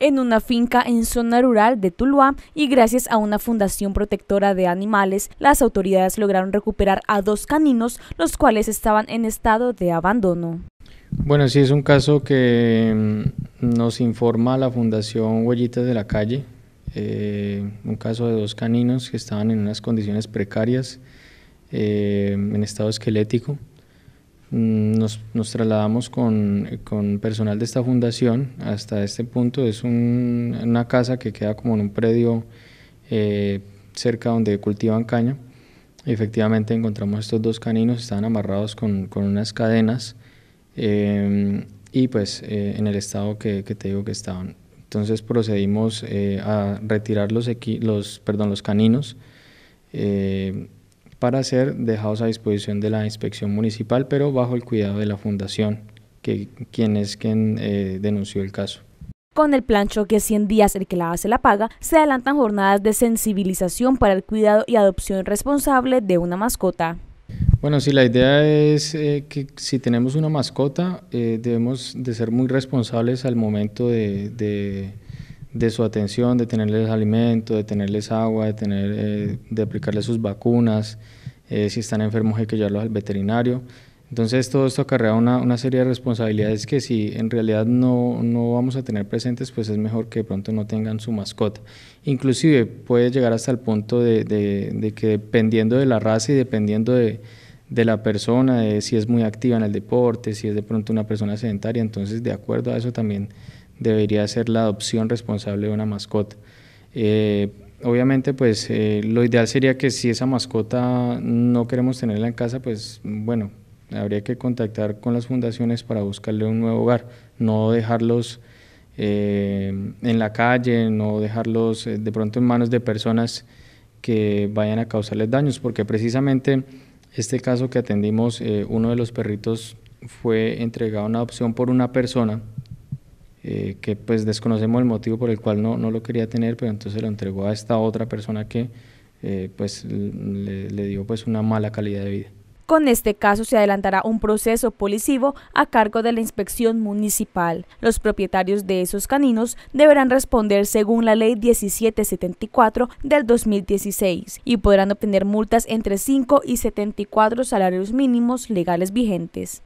en una finca en zona rural de Tuluá y gracias a una fundación protectora de animales, las autoridades lograron recuperar a dos caninos, los cuales estaban en estado de abandono. Bueno, sí es un caso que mm, nos informa la Fundación Huellitas de la Calle, eh, un caso de dos caninos que estaban en unas condiciones precarias, eh, en estado esquelético. Mm, nos, trasladamos con, con, personal de esta fundación hasta este punto. Es una casa que queda como en un predio eh, cerca donde cultivan caña. Efectivamente encontramos estos dos caninos, estaban amarrados con, con unas cadenas eh, y pues eh, en el estado que, que, te digo que estaban. Entonces procedimos a retirar los, los, perdón, los caninos para ser dejados a disposición de la inspección municipal, pero bajo el cuidado de la fundación, que, quien es quien eh, denunció el caso. Con el plan choque 100 días el que la base la paga, se adelantan jornadas de sensibilización para el cuidado y adopción responsable de una mascota. Bueno, sí, la idea es eh, que si tenemos una mascota, eh, debemos de ser muy responsables al momento de de su atención, de tenerles alimento, de tenerles agua, de, tener, eh, de aplicarles sus vacunas, eh, si están enfermos hay que llevarlos al veterinario. Entonces todo esto acarrea una, una serie de responsabilidades que si en realidad no, vamos a tener presentes, pues es mejor que de pronto no tengan su mascota. Inclusive puede llegar hasta el punto de, que dependiendo de la raza y dependiendo de, la persona, si es muy activa en el deporte, si es de pronto una persona sedentaria, entonces de acuerdo a eso también debería ser la adopción responsable de una mascota. Eh, obviamente, pues eh, lo ideal sería que si esa mascota no queremos tenerla en casa, pues bueno, habría que contactar con las fundaciones para buscarle un nuevo hogar, no dejarlos eh, en la calle, no dejarlos de pronto en manos de personas que vayan a causarles daños, porque precisamente este caso que atendimos, uno de los perritos fue entregado a una adopción por una persona eh, que pues desconocemos el motivo por el cual no, no lo quería tener, pero entonces lo entregó a esta otra persona que eh, pues le, le dio pues una mala calidad de vida. Con este caso se adelantará un proceso policivo a cargo de la inspección municipal. Los propietarios de esos caninos deberán responder según la ley 1774 del 2016 y podrán obtener multas entre 5 y 74 salarios mínimos legales vigentes.